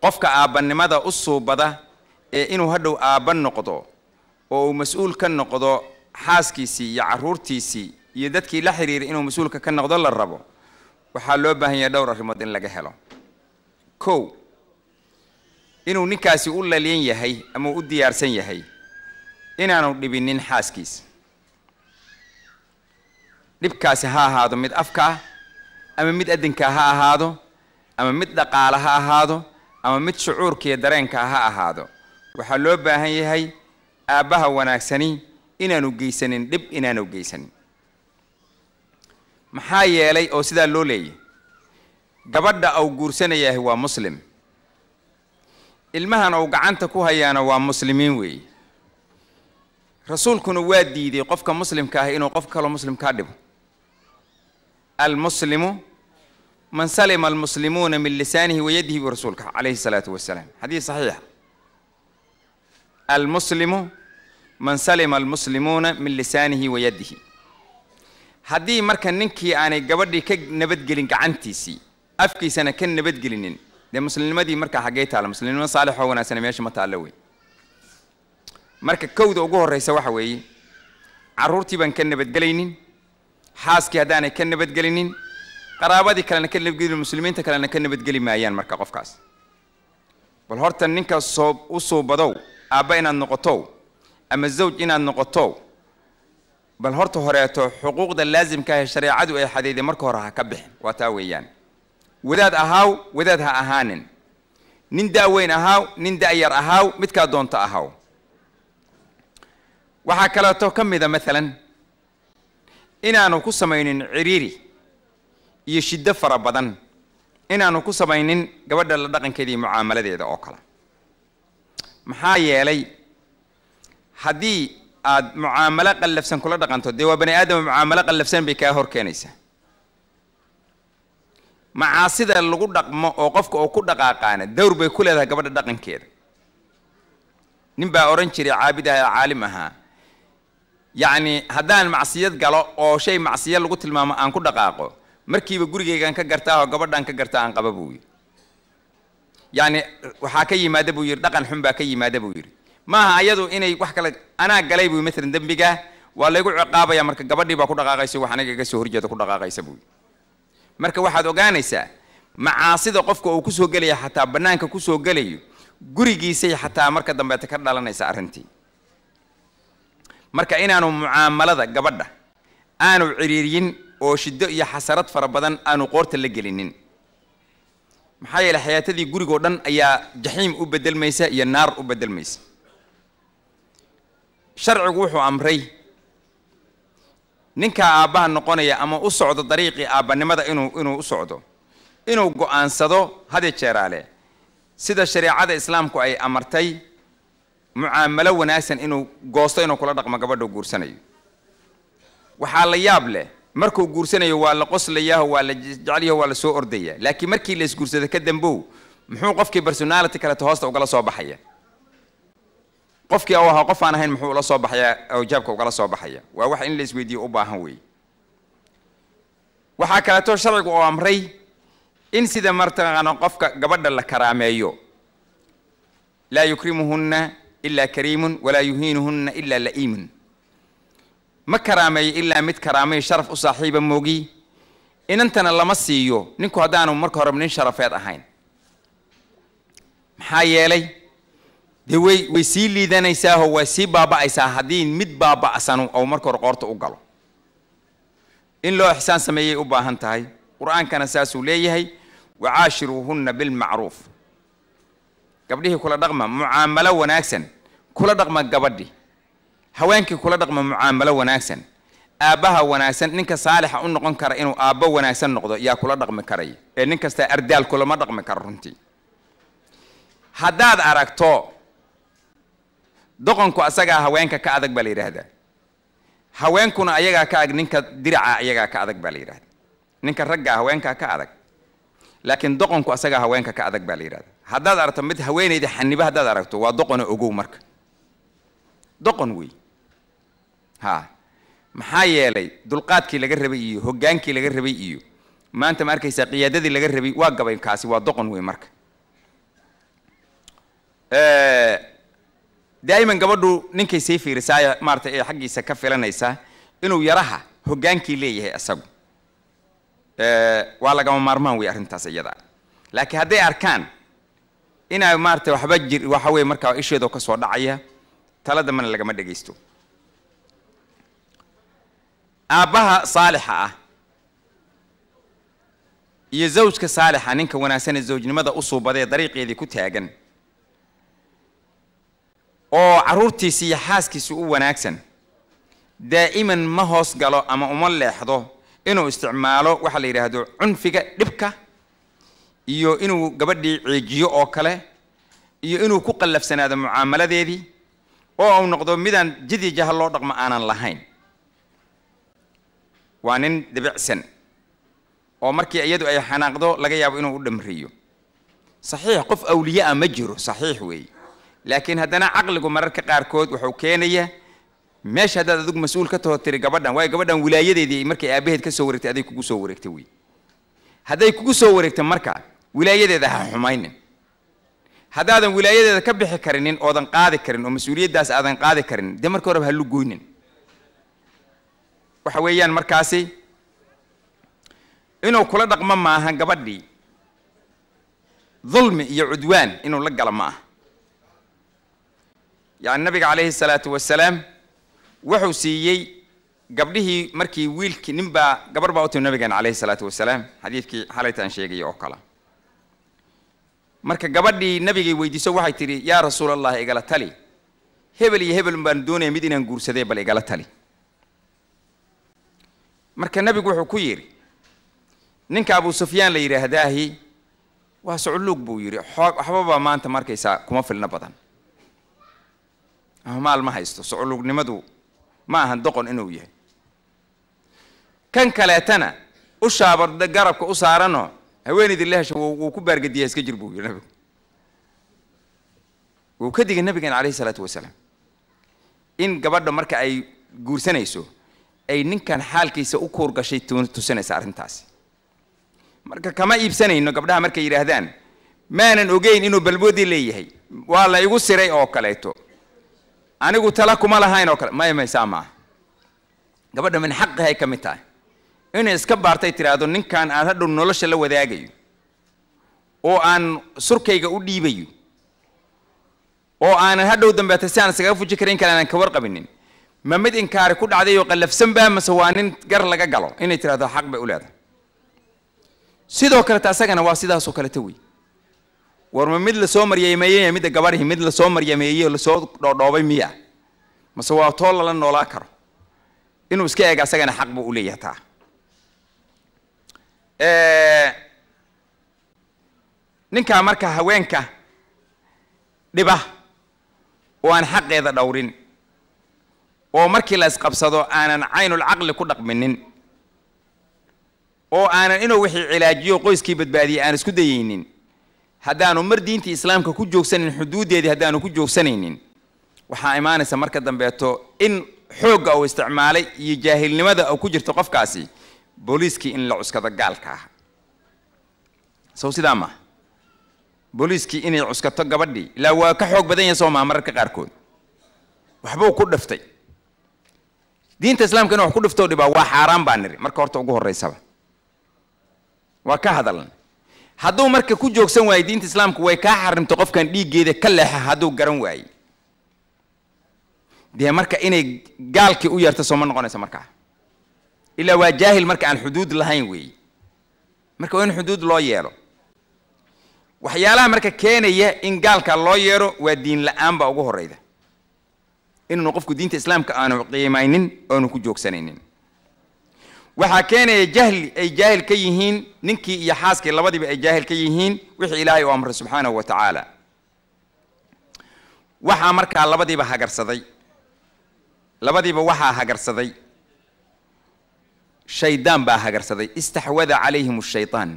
qofka aabbanimada u suubada ee inuu hadhow aabba noqdo oo uu mas-uul ka noqdo xaaskiisii iyo carruurtiisii iyo dadkii la xiriiray inuu mas-uulka ka noqdo la rabo waxaa loo baahan yahay dhowr arrimood in laga helo kow inuu ninkaasi u laliyan yahay ama u diyaarsan yahay inaanu dhibinin xaaskiisa dhibkaasi ha ahaado mid afka ah ama mid adinka ha ahaado ama mid dhaqaale ha ahaado ama mid shucuurkaiyo dareenka ah ha ahaado waxaa loo baahan yahay aabbaha wanaagsani inaanu geysanin dhib inaanu geysanin maxaa yeelay oo sidaa loo leeyahy gabadha uu guursanayahay waa muslim ilmahan uu gacanta ku hayaana waa muslimiin weeye rasuulkuna waa diiday qofka muslimka ah inuu qof kaloo muslimkaa dhibo almuslimu man salima almuslimuuna min lisaanihi wayadihi bu rasuulka calayhi salaatu wasalaam xadiis saxiixa almuslimu man salima almuslimuuna min lisaanihi wayadihi haddii marka ninkii aanay gabadhii ka nabadgelin gacantiisii afkiisana ka nabadgelinin dee muslimnimadii markaa xaggee taala muslimnimad saalixoo wanaagsana meesha ma taallo wey marka kowda ugu horreysa waxa weeye caruurtii baan ka nabadgelaynin xaaskii haddaanay ka nabadgelinin qaraabadii kalena ka nabadgeli muslimiinta kalena ka nabadgeli maayaan marka qofkaas bal horta ninka soo u suubadow aabba inaad noqotow ama zawj inaad noqotow bal horta horeeto xuquuqda laasimka ah shareecadu ay xadayday marka hore ha ka bix waa taa weeyaan wadaad ahaaw wadaad ha ahaanin nin daaweyn ahaaw nin da'yar ahaaw midkaa doonto ahaaw waxaa kaleeto ka mida maalan inaanu ku samaynin ciriiri iyo shiddo fara badan inaanu ku samaynin gabadha la dhaqankeeda iyo mucaamaladeeda oo kale maxaa yeelay haddii aad mucaamalo qallafsan kula dhaqanto dee waa bani aadama mucaamalo qallafsan bay kaa horkeenaysaa macaasida lagu dhaqmo oo qofka uu ku dhaqaaqaana dowr bay ku leedahay gabadha dhaqankeeda nin baa odhan jiray caabid ah ee caalim ahaa yacnii haddaan macsiyad galo oo shay macsiya lagu tilmaamo aan ku dhaqaaqo markiiba gurigaygaan ka gartaa oo gabadhaan ka gartaa aan qaba buu yidhi yacni waxaa ka yimaada buu yidhi dhaqan xun baa ka yimaada buu yidhi maaha ayadu inay wax kale anaa galay buu matalan dembigaa waa laygu ciqaabaya marka gabadhii baa ku dhaqaaqaysa wax aniga ka horjeeda ku dhaqaaqaysa buu yidhi marka waxaad ogaanaysaa macaasida qofka uu kusoo gelaya xataa bannaanka kusoo gelayo gurigiisay xataa marka dambeeta ka dhalanaysa arrintii marka inaanu mucaamalada gabadha aanu ciriiryin oo shiddo iyo xasarad fara badan aanu qoorta la gelinin maxaa yeele xayaatadii gurigoo dhan ayaa jaxiim u bedelmaysa iyo naar u bedelmaysa sharcigu wuxuu amray ninkaa aabbaha noqonaya ama u socdo dariiqii aabbanimada inuu inuu u socdo inuu go-aansado hade jeeraale sida shareecada islaamku ay amartay mucaamalo wanaagsan inuu goosto inuu kula dhaqmo gabadho guursanayo waxaa la yaab leh markuu guursanayo waa la qoslayaho waa la jecelyaho waa la soo ordaya laakiin markii la isguursado ka dambow muxuu qofkii personality kaleeto hoosta ugala soo baxaya qofkii u ahaa qof aan ahayn muxuu ula soo baxayaa awjaabka ugala soo baxaya waa wax in la isweydiiyo u baahan weeye waxaa kaleeto sharcigu oo amray in sida martaqaana qofka gabadha la karaameeyo laa yukrimuhunna ilaa kariimun walaa yuhiinuhunna ilaa la'iimun ma karaameeyo ilaa mid karaameey sharaf u saaxiiba moogi inantana lama siiyo ninku haddaanu marka hore nin sharafeed ahayn maxaa yeelay dee way way sii liidanaysaahoo waa sii baaba'aysaa haddii mid baaba'sanu ou marka hore qoorta u galo in loo ixsaan sameeyay u baahan tahay qur-aankana saasuu leeyahay wacaashiruuhunna bilmacruuf gabdhihii kula dhaqma mucaamalo wanaagsan kula dhaqma gabadhi haweenkii kula dhaqmo mucaamalo wanaagsan aabbaha wanaagsan ninka saalixa u noqon kara inuu aabbo wanaagsan noqdo yaa kula dhaqmi karaya ee nin kasta ardaal kulama dhaqmi karo runtii haddaad aragto doqonku asagaa haweenka ka adag baa la yidhaahdaa haweenkuna ayagaa ka adag ninka diraca ayagaa ka adag baa la yidhahdaa ninka raggaa haweenkaa ka adag laakiin doqonku asagaa haweenka ka adag baa la yidhahdaa haddaad aragto mid haweenayda xaniba haddaad aragto waa doqona ogow marka doqon wey ha maxaa yeelay dulqaadkii laga rabay iyo hogaankii laga rabay iyo maanta ma arkaysaa qiyaadadii laga rabay waa gabayn kaasi waa doqon wey marka daa'iman gabadhu ninkay sii fiirisaayo maaratay ee xaggiisa ka filanaysaa inuu yaraha hoggaankii leeyahay isagu waa lagama maarmaan wey arrintaas iyada laakiin hadday arkaan inaa maaratay waxba jir waxa weye markaa isheedoo ka soo dhacaya taladambana lagama dhegaysto aabbaha saalixa ah iyo zawjka saalixa ninka wanaagsanee zawjnimada u suubadee dariiqeedii ku taagan oo carruurtiisi iyo xaaskiisi u wanaagsan daa'iman ma hoos galo ama uma leexdo inuu isticmaalo waxaa la yidhaahdo cunfiga dhibka iyo inuu gabadhii ceejiyo oo kale iyo inuu ku qallafsanaado mucaamaladeedii oo uu noqdo midaan jidi jaha loo dhaqmo aanan lahayn waa nin dibicsan oo markii iyadu ay xanaaqdo laga yaabo inuu u dhamriyo saxiix qof awliyaa ah ma jiro saxiix weeye laakiin haddana caqligu mararka qaarkood wuxuu keenaya meesha haddaad adigu mas-uul ka taho tiri gabadhan waayo gabadhan wilaayadeedii markay aabaheed ka soo wareegtay aday kugu soo wareegta wey hadday kugu soo wareegtay marka wilaayadeeda ha xumaynin haddaadan wilaayadeeda ka bixi karinin oodan qaadi karin oo mas-uuliyaddaas aadan qaadi karin de marka horeba ha lugoynin waxa weeyaan markaasi inuu kula dhaqmo maaha gabadhii dulmi iyo cudwaan inuu la gala ma aha yacni nabiga calayhi salaatu wasalaam wuxuu siiyey gabdhihii markii wiilkii nin baa gabarh baa u timi nabigeena calayhi salaatu wasalaam xadiidkii xalaytaan sheegaya oo kale marka gabadhii nabigay weydiiso waxay tidhi yaa rasuul allahi igala tali hebel iyo hebel baan doonaya mid inaan guursadee bal igala tali marka nebigu wuxuu ku yidhi ninka abu sufyaan la yidhaahdaahi waa suculuug buu yidhi waxbaba maanta markaysaa kuma filno badan ama maal ma haysto suculuugnimadu ma ahan doqon inuu yahay kan kaleetana ushaaba garabka u saaranoo haweeneydii la hesha wuu ku baargediyaa iska jir buu yidhi nabigu wuu ka digay nabigeen calayhi salaatu wasalaam in gabadha marka ay guursanayso ay ninkan xaalkiisa u kuurgashay gashay tusinaysa arrintaasi marka kama iibsanayno gabdhaha markay yidhaahdaan maanan ogeyn inuu balboodii leeyahay waa la igu siray oo kaleeto anigu tala kuma lahayn oo kale maya maysaa maaha gabadha min xaqihay ka mid tahay inay iska baartay tidhaahdo ninkan aan hadhow nolosha la wadaagayo oo aan surkayga u dhiibayo oo aanan hadhow dambeeta si aan iskaga fuji karan kale aanan ka warqabinin ma mid inkaari ku dhacday oo qallafsan baa mase waa nin gar laga galo inay tirahdo xaq bay u leedahay sidoo kaleta asagana waa sidaasoo kaleta wey war mid lasoo maryameeyey midda gabadhii mid lasoo maryameeyey oo lasoo dhoodhoobay miya mase waa too lala noolaa karo inuu iska eega asagana xaq buu u leeyahay taa ninkaa marka haweenka dhiba oo aan xaqeeda dhowrin oo markii la isqabsado aanan caynul caqli ku dhaqminin oo aanan inuu wixii cilaajiyo qoyskii badbaadiyey aan isku dayaynin haddaanu mar diintii islaamka ku joogsanayn xuduuddeedii haddaanu ku joogsanaynin waxaa imaanaysa marka dambeeto in xoogga uu isticmaalay iyo jaahilnimada uu ku jirto qofkaasi booliiskii in la cuskado gaalka ah sow sidaa maaha booliiskii inay cuskato gabadhii ilaa waa ka xoog badan yahay soo maa mararka qaarkood waxbuu ku dhaftay diinta islaamka in wax ku dhifto dhibaa waa xaaraan baa niri marka horta ugu horeysaba waa ka hadaln hadduu marka ku joogsan waayo diinta islaamka way kaa xarimto qofkan dhiiggeeda ka leexa hadduu garan waaye dee marka inay gaalkii u yeerta soo ma noqonaysa markaa ilaa waa jaahil marka aan xuduud lahayn weeye marka waa in xuduud loo yeelo waxyaalaha marka keenaya in gaalka loo yeero waa diin la-aan baa ugu horeyda inuuna qofku diinta islaamka aanu qiimaynin oanu ku joogsanaynin waxaa keenaya jahli ay jaahil ka yihiin ninkii iyo xaaskii labadiiba ay jaahil ka yihiin wixii ilaahay u amray subxaanahu wa tacaala waxaa markaa labadiiba hagarsaday labadiiba waxaa hagarsaday shaydaan baa hagarsaday istaxwada calayhim ashaytaan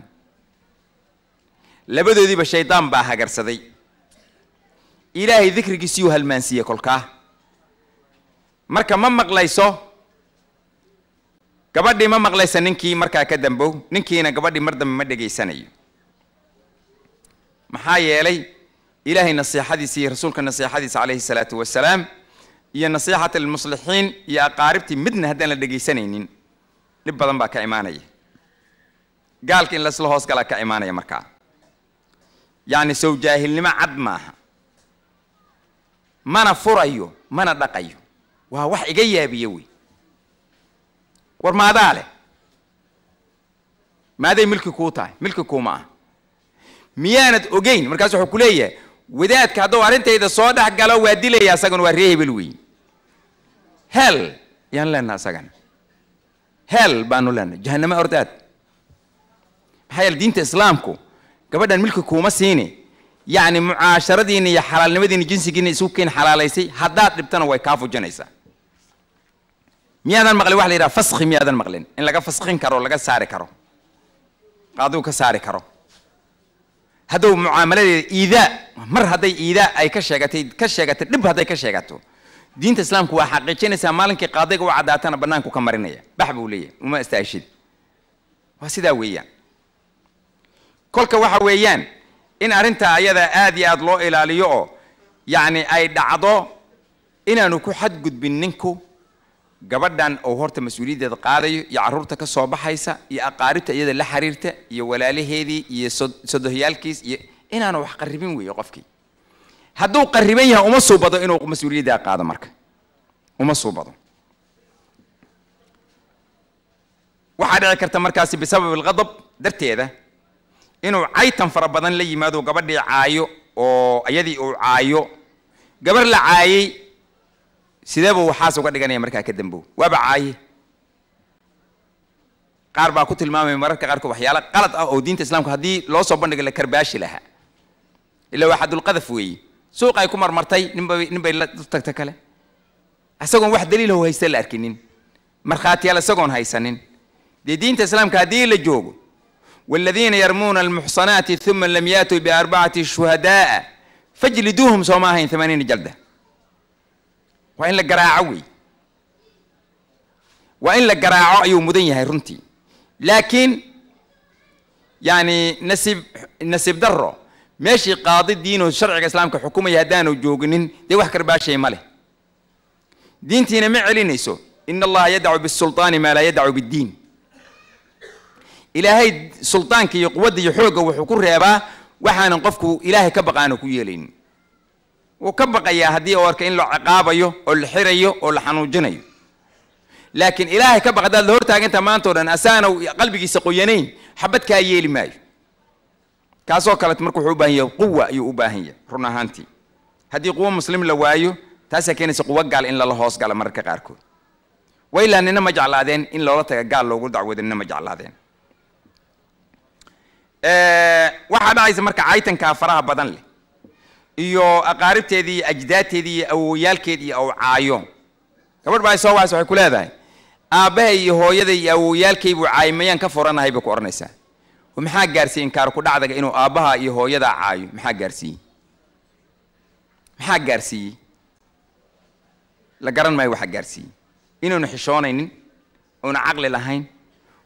labadoodiiba shaydaan baa hagarsaday ilaahay dikrigiisiyuu halmaansiiyey kolkaa marka ma maqlayso gabadhii ma maqlayso ninkii markaa ka dambow ninkiina gabadhii mar dambe ma dhegaysanayo maxaa yeelay ilaahay nasiixadiisa iyo rasuulka nasiixadiisa calayhi salaatu wasalaam iyo nasiixat almuslixiin iyo aqaaribtii midna haddaan la dhegaysanaynin dhib badan baa ka imaanaya gaalka in laisla hoos galaa ka imaanaya markaa yacni sow jaahilnimo cad maaha mana furayo mana dhaqayo waa wax iga yaabiya wey war maadaa leh maaday milki kuu tahay milki kuuma ah miyaanad ogeyn markaas wuxuu ku leeyahay wadaadka hadduu arrintayda soo dhex galo waa dilaya isagana waa ree hebel wey hel yaan leenaha isagana hel baanu leenaha jahanamo ordaad maxaa yeele diinta islaamku gabadhan milki kuuma siine yacni mucaasharadiina iyo xalaalnimadiina jinsigiina isu keen xalaalaysay haddaad dhibtana way kaa fujinaysaa miyaadan maqlin waa la yidhaha faski miyaadan maqlin in laga faskin karo laga saari karo qaaduu ka saari karo hadduu mucaamaladeeda iidaa mar hadday iidaa ay ka sheegatay ka sheegatay dhib hadday ka sheegato diinta islaamku waa xaqiijinaysaa maalinkii qaadayga u caddaatana bannaanku ka marinaya bax buu leeyahay uma istaashid waa sidaa weeyaan kolka waxa weeyaan in arrintaa ayada aad iyo aad loo ilaaliyo oo yacni ay dhacdo inaanu ku xadgudbin ninku gabadhan oo horta mas-uuliyaddeeda qaadayo iyo caruurta ka soo baxaysa iyo aqaaribta iyada la xiriirta iyo walaalaheedii iyo sodohyaalkiis iyo inaanu wax qarribin weeye qofkii hadduu qarriban yahay uma suubado inuu mas-uuliyaddaa qaado marka uma suubado waxaa dhici karta markaasi bisabab alqadab darteeda inuu caytan fara badan la yimaado gabadhii caayo oo iyadii uu caayo gabar la caayay sidee buu waxaas uga dhiganaya markaa ka dambow waaba caaye qaar baa ku tilmaamaya mararka qaarkood waxyaalo qalad ah oo diinta islaamka haddii loo soo bandhiga la karbaashi lahaa ila waa xadulqadaf weeye suuq ay ku marmartay ninba ninbay la tagta kale isagoon wax daliilho haysta la arkinin markhaatiyaal isagoon haysanin dee diinta islaamka haddii la joogo والذين يرمون المحصنات ثم لم ياتوا بأربعة شهداء فاجلدوهم سوماهين ثمانين جلده waa in la garaaco wey waa in la garaaco ayuu mudan yahay runtii laakiin yani nasiib nasiib daro meeshii qaadi diinoo sharciga islaamka xukumaya haddaanu jooginin dee wax karbaashay ma leh diintiina ma celinayso in allaha yadacu bisulطaani maa laa yadacu biddiin ilaahay sulaanka iyo quwadda iyo xooga wuxuu ku reebaa waxaanan qofku ilaahay ka baqaana ku yeelaynin wuu ka baqayaa haddii uu arka in la ciqaabayo oo la xirayo oo la xanuujinayo laakiin ilaahay ka baq hadaad la hortaaginta maantao dhan asaana qalbigiisa qoyanayn xabad kaa yeeli maayo kaasoo kalete marka wuxuu u baahan yahay quwa ayuu u baahan yahay run ahaantii haddii quwo muslim la waayo taasaa keenaysa quwo gaal in lala hoos gala mararka qaarkood wailaa nina ma jeclaadeen in loola taga gaal loogu dacwoodo nina ma jeclaadeen waxaa dhacaysa marka caytankaa faraha badan leh iyo aqaaribteedii iyo ajdaadteeda iyo awowyaalkeed iyo awcaayo gabadh baa ay soo wacaysa waxay ku leedahay aabbahay iyo hooyaday iyo awowyaalkaybuu caay mayaan ka foranahay bay ku odhanaysaa maxaa gaarsiiye inkaar ku dhacdaga inuu aabbaha iyo hooyadaa caayo maxaa gaarsiiyey maxaa gaarsiiyey la garan maayo waxa gaarsiiyey inuunu xishoonaynin uuna caqli lahayn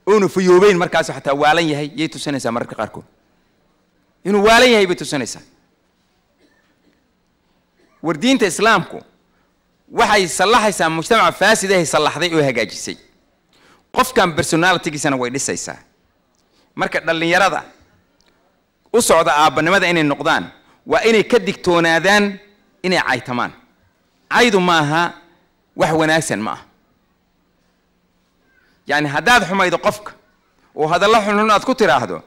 uuna fayoobeyn markaas xataa waalan yahay yay tusinaysaa mararka qaarkood inuu waalan yahay bay tusinaysaa war diinta islaamku waxay sallaxaysaa mujtamaca faasidahay sallaxday oo hagaajisay qofkan personalitigiisana way dhisaysaa marka dhallinyarada u socda aabbanimada inay noqdaan waa inay ka digtoonaadaan inay caytamaan caydu ma aha wax wanaagsan ma ah yacni haddaad xumaydo qofka oo hadallo xunxun aad ku tidhaahdo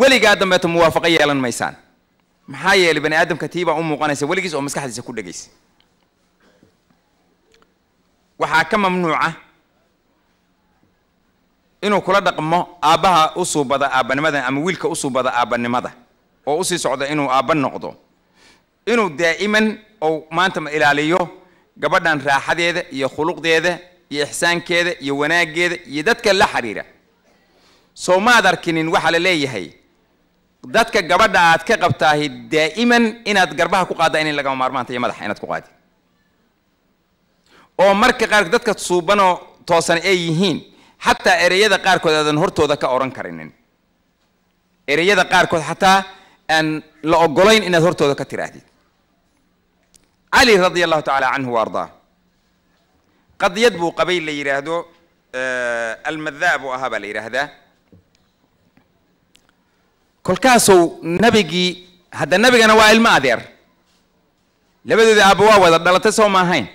weligaa dambeeto muwaafaqo yeelan maysaan maxaa yeelay bani aadamka tii u muuqanaysa weligiis oo maskaxdiisa ku dhegaysa waxaa ka mamnuuca inuu kula dhaqmo aabbaha u suubada aabbanimada ama wiilka u suubada aabbanimada oo usii socda inuu aabba noqdo inuu daa'iman ou maanta ma ilaaliyo gabadhan raaxadeeda iyo khuluqdeeda iyo ixsaankeeda iyo wanaaggeeda iyo dadka la xiriira soo maad arkinin waxaa la leeyahay dadka gabadha aad ka qabtaahi daa'iman inaad garbaha ku qaada ina lagama maarmaanta iyo madaxa inaad ku qaadi oo marka qaar dadka suubanoo toosan ay yihiin xataa ereyada qaarkood aadan hortooda ka odhan karinin ereyada qaarkood xataa aan la ogolayn inaad hortooda ka tiraahdid cali radia allahu tacaala canhu wa ardaa qadiyad buu qabay la yidhaahdo eh, almadaa buu ahaa baa la yidhaahdaa kolkaasow nabigii hadda nabigana waa ilmo adeer labadoodii aabba waa wada dhalatay soo ma ahayn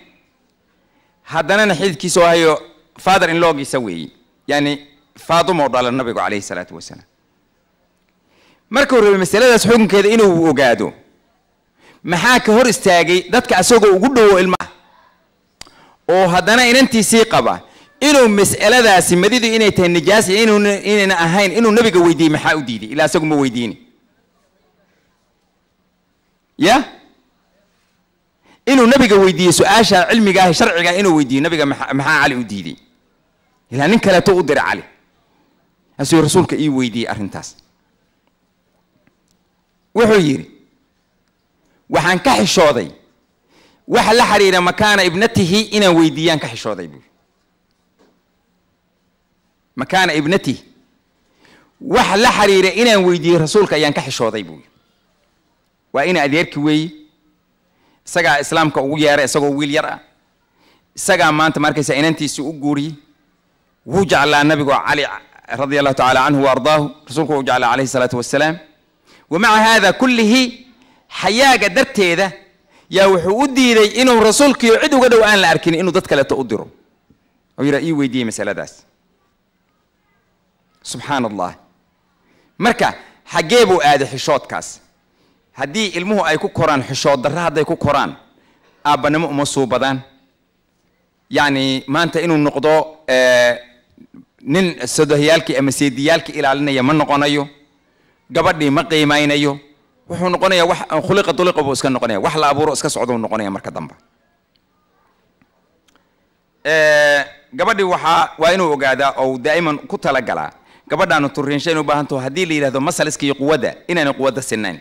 haddanana xididkiisa oo hayo father in loogiisa weeye yaani faadumo dhala nabigu calayhi salaatu wasalaam markuu rabay masaladaas xukunkeeda inuu ogaado maxaa ka hor istaagay dadka asagoo ugu dhowo ilmaha oo haddana inantiisii qaba inuu mas'aladaasi madidu inay tahay nijaas inayna ahayn inuu nabiga weydiiyey maxaa u diiday ilaa isagu ma weydiini ya inuu nabiga weydiiyey su-aasha cilmiga ah sharciga inuu weydiiyo nabiga maxaa cali u diiday ilaa nin kaleeto u diray cali asuu rasuulka ii weydiiyey arrintaas wuxuu yidhi waxaan ka xishooday waxa la xidhiira makaana ibnatihi inaan weydiiyaan ka xishooday buuri makaana ibnati wax la xiriira inaan weydiiyey rasuulka ayaan ka xishooday buu waa ina adeerki weeye isagaa islaamka ugu yeera isagoo wiil yar ah isagaa maanta markaysa inantiisii u guuriyey wuu jeclaa nabigu cali radia allahu tacala canhu waardaahu rasuulku wuu jeclaa calayhi salaatu wassalaam wa maca haada kullihi xayaaga darteeda yaa wuxuu u diiday inuu rasuulkiiyo cid uga dhow aan la arkin inuu dad kaleeto u diro oo yidha ii weydiiyey masaladaas subxaan allah marka xaggee buu aaday xishoodkaas haddii ilmuhu ay ku koraan xishood darre hadday ku koraan aabbanimo uma suu badaan yacni maanta inuu noqdo eh, nin sadohyaalkii ama seediyaalkii ilaalinaya ma noqonayo gabadhii ma qiimaynayo wuxuu noqonaya wax khuliqa duliqa buu iska noqonaya wax la abuuro iska socdou noqonaya marka dambe eh, gabadhii waxaa waa inuu ogaadaa ou daa'iman ku talagalaa gabadhaanu turriinshayn u baahan taho haddii la yidhahdo masaliska iyo quwadda inaanay quwadda sinayn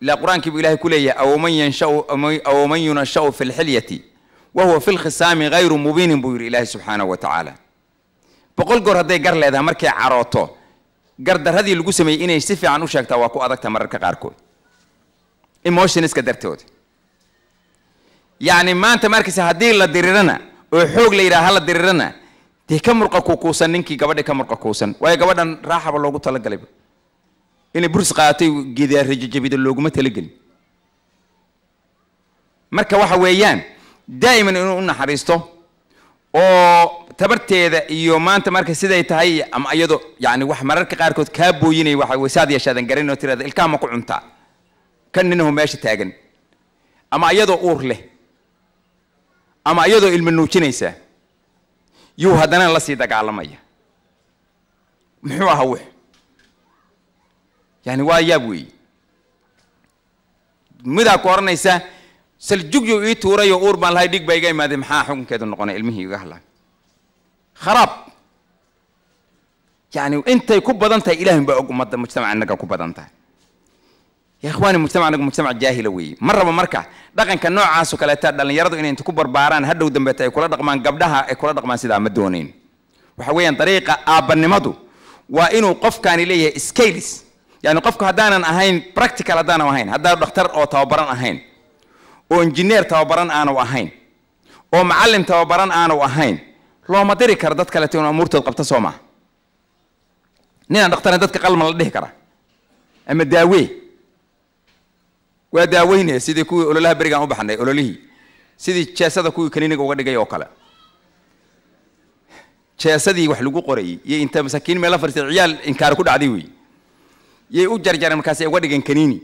ilaa qur-aankiibu aankii ilahay ku leeyahay awman yanshau aw yunashau fi lxilyati wahuwa fi lkhisaami hayru mubiinin buu yidhi ilaahay subxaanahu wa tacaala boqol goor hadday gar leedahay markay carooto gardaradii lagu sameeyey inay si fiican u sheegtaa waa ku adagta mararka qaarkood emotionska dartood yacni maanta markaysa haddii la dirirana oo xoog la yidhaha ha dirirana dee ka murqa kuukuusan ninkii gabadhi ka murqa kuusan waayo gabadhan raaxaba loogu talagalay inay burs qaaatay geedaarajajabida looguma talagelin marka waxa weeyaan daa'iman inuu u naxariisto oo tabarteeda iyo maanta marka siday tahay ama iyado yani wax mararka qaarkood kaa booyinay waxa wey saad yeeshaadan garan oo tirada ilkaha ma ku cuntaa kan ninahu meesha taagan ama iyadoo uur leh ama iyadoo ilma nuujinaysaa yuu haddana la sii dagaalamaya muxuu ahaa wix yani waa yaab weeye midaa ku odhanaysa saljugyu ii tuurayoo uur baan lahay dhig baa iga imaadee maxaa xukunkeedu noqonay ilmihii iga hadlaay kharaab yani intay ku badan tahay ilaahun baa og ummadda mujtamaca innaga ku badan tahay ya ikhwaani mujtamacnagu mujtamac jaahila weeye ma rabo marka dhaqanka noocaasoo kaleeta dhallinyaradu inay inta ku barbaaraan hadhow dambeeta ay kula dhaqmaan gabdhaha ay kula dhaqmaan sidaa ma doonayn waxa weeyaan dariiqa aabbanimadu waa inuu qofkaani leeyahay scales yani qofku haddaanan ahayn practical haddaanan ahayn haddaanu dhakhtar oo tababaran ahayn oo injineer tababaran aanu ahayn oo macallim tababaran aanu ahayn looma diri karo dad kaleeto inuu amuurtood qabta soo maha ninaan dhakhtarna dadka qalma la dhihi kara ama daawee waa daaweyne sidii kuwii ololaha berigaan u baxnay ololihii sidii jeesada kuwii kaniiniga uga dhigay oo kale jeesadii wax lagu qorayey iyo inta masaakiin meela fariistay ciyaal inkaari ku dhacday wey yay u jarjareen markaasay uga dhigeen kaniini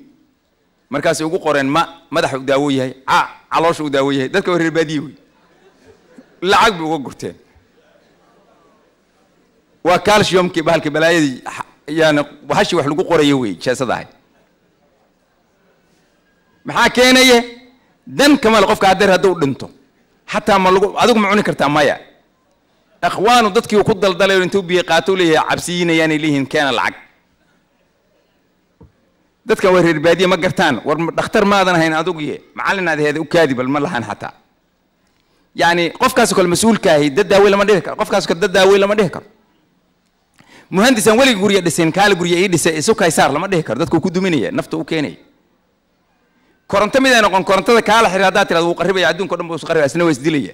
markaasay ugu qoreen ma madaxa u daawo yahay ca caloosha u daawo yahay dadka reer baadiye wey lacag bay uga gurteen waa calciumkii bahalka balaayadii yaani hashi wax lagu qorayo wey jeesadahay maxaa keenaye dan kamal qofka adeer hadduu dhinto xataa ma lagu adigu ma cuni kartaa maya akhwaanu dadkii uu ku daldalay intuu biyo qaatou leeyahay cabsiyiinayaanay leeyihiin keena lacag dadkan waa reer baadiye ma gartaan war dhakhtar maadan ahayn adugiye macallinaad aheed u kaadi bal ma lahan xataa yacni qofkaasoo kale mas-uulkaahi dad daawey lama dhihi karo qofkaasoo kale dad daawey lama dhihi karo muhandisaan weliga gurya dhisin kaala gurya ii dhisay isu kaysaar lama dhihi karo dadku ku duminaya nafta u keenaya koronto miday noqon korontada kaala xir haddaad tirada wuu qaribaya adduunka o dhan ba qaribaya isna waa isdilaya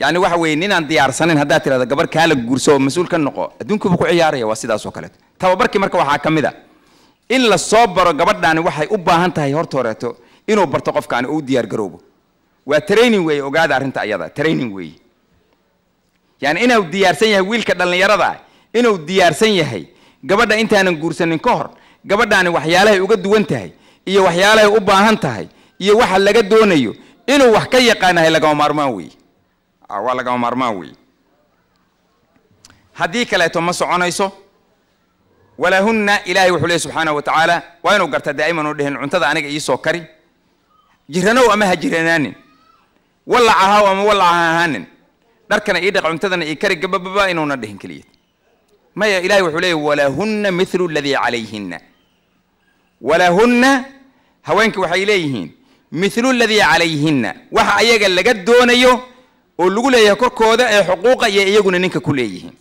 yacni waxa weeye ninaan diyaarsanayn haddaad tirada gabar kaala guurso oo mas-uul ka noqo adduunkuuba ku ciyaaraya waa sidaas oo kaleeto tababarkii marka waxaa ka mid a in la soo baro gabadhaani waxay u baahan tahay horta horeeto inuu barto qofkaani oo u diyaargaroobo waa training weeye ogaada arrinta ayada training weeye yacni inuu diyaarsan yahay wiilka dhallinyarada inuu diyaarsan yahay gabadha intaanan guursanin ka hor gabadhaani waxyaalahay uga duwan tahay iyo waxyaalahay u baahan tahay iyo waxa laga doonayo inuu wax ka yaqaanahay lagama maarmaan wey ah, waa lagama maarmaan wey haddii kaleeto ma soconayso walaahunna ilaahay wuxuu leey subxaanahu wa tacaala waa inuu garta daa'imanuu dhehin cuntada aniga iisoo kari jiranow ama ha jiranaanin wallac ama wallac ahaanin dharkana ii dhaq cuntadana ii kari gabababa inuuna dhehin keliya maya ilahay wuxuu leeyahy walaahunna milu ladii calayhinna walahunna haweenka waxay leeyihiin mithlu ladii calayhinna waxa ayaga laga doonayo oo lagu leeyahay korkooda ee xuquuqa iyo iyaguna ninka ku leeyihiin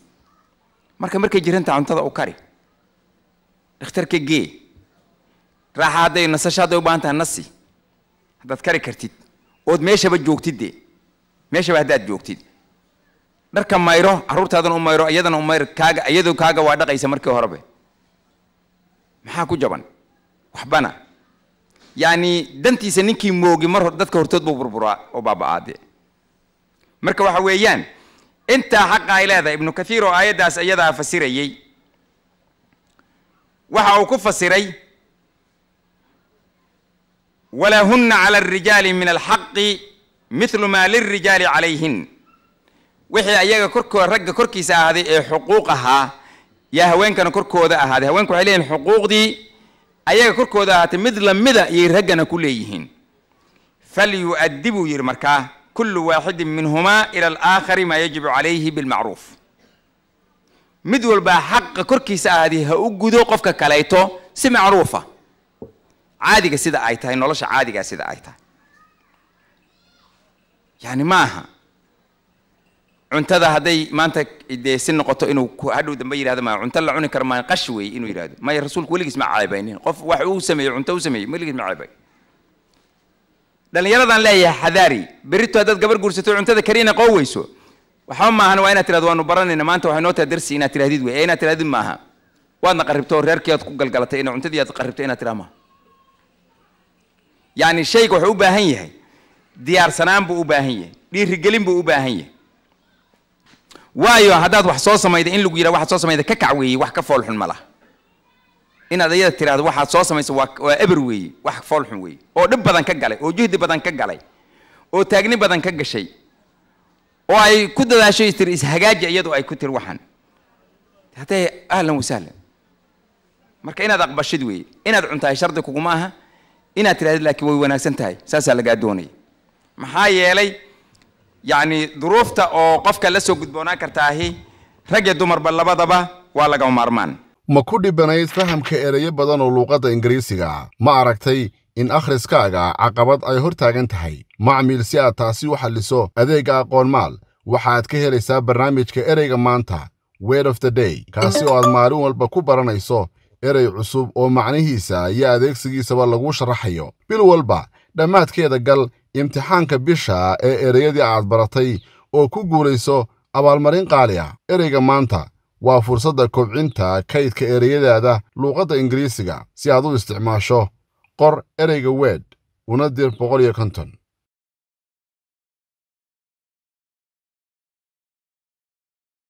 marka markay jiranta cuntada u kari ikhtarka gee raaxa hadday nasasho hadday u baahan tahay nasi haddaad kari kartid ood meeshaba joogtid dee meeshaba haddaad joogtid dharka mayro carruurtaadana u mayro iyadana u mayr kaaga iyadu kaaga waa dhaqaysa markii horebe maxaa ku jaban waxbana yani dantiisa ninkii moogi mar dadka hortood buu burburaa oo baaba-aade marka waxa weeyaan intaa xaqa ay leedahay ibnu kathiir oo aayaddaas iyadaa fasirayey waxa uu ku fasiray walahunna cala arijaali min alxaqi mithlu maa lilrijaali calayhin wixii ayaga korkoo ragga korkiisa ahaaday ee xuquuq ahaa yaa haweenkana korkooda ahaaday haweenku waxay leeyihin xuquuqdii ayaga korkooda ahaatay mid lamida iyay raggana ku leeyihiin falyuaddi buu yidhi markaa kullu waaxidin minhumaa ila alaakhari maa yajibu calayhi bilmacruuf mid walbaa xaqa korkiisa aadi ha u gudo qofka kaleeto si macruufa caadiga sida ay tahay nolosha caadigaa sida ay tahay yani maaha cuntada hadday maanta dee si noqoto inuu hadhow dambe yihahdo ma cunto la cuni karo maa qash wey inuu yihahdo maya rasuulku weligiis ma caabaynin qof wax uu sameeyo cunto u sameeyey weligiis ma caabay dhallinyaradaan leeyahay xadaari berrito haddaad gabar guursato cuntada karina qoo waxba maahan waa inaad tirahdo waanu baranayna maanta waxay noo tahay darsi inaad tirahdid wey ee inaad tirahdid maaha waadna qarribto reerkii aad ku galgalatay ina cuntadii aad qarribto inaad tiraha maaha yacni shayga wuxuu u baahan yahay diyaarsanaan buu u baahan yahay dhiirigelin buu u baahan yahay waayo haddaad wax soo samayda in lagu yidhah waxaad soo samayda ka kac weeye wax ka foolxun ma laha inaad ayada tiraahdo waxaad soo samayso waa waa eber weeye wax foolxun weeye oo dhib badan ka galay oo juhdi badan ka galay oo taagni badan ka gashay oo ay ku dadaashay tiri ishagaaja iyadoo ay ku tiri waxaan haddee ahlan wasahlan marka inaad aqbashid weeye inaad cuntahay shardi kuguma aha inaad tirahdid laakiin way wanaagsan tahay saasaa lagaa doonaya maxaa yeelay yacni duruufta oo qofka la soo gudboonaan karta ahi iyo dumarba labadaba waa lagama maarmaan ma ku dhibanayd fahamka erayo badan oo luuqadda ingiriisiga ma aragtay in akhriskaaga caqabad ay hor taagan tahay macmiil si aad taasi u xalliso adeegga aqoonmaal waxaad ka helaysaa barnaamijka ereyga maanta wed of the day kaasi oo aad maalin walba ku baranayso erey cusub oo macnihiisa iyo adeegsigiisaba lagu sharaxayo bil walba dhammaadkeeda gal imtixaanka bisha ee ereyadii aad baratay oo ku guulayso abaalmarin qaali ah ereyga maanta waa fursadda kobcinta kaydka ereyadaada luuqadda ingiriisiga si aad u isticmaasho qor ereyga weed una dir boqol iyo konton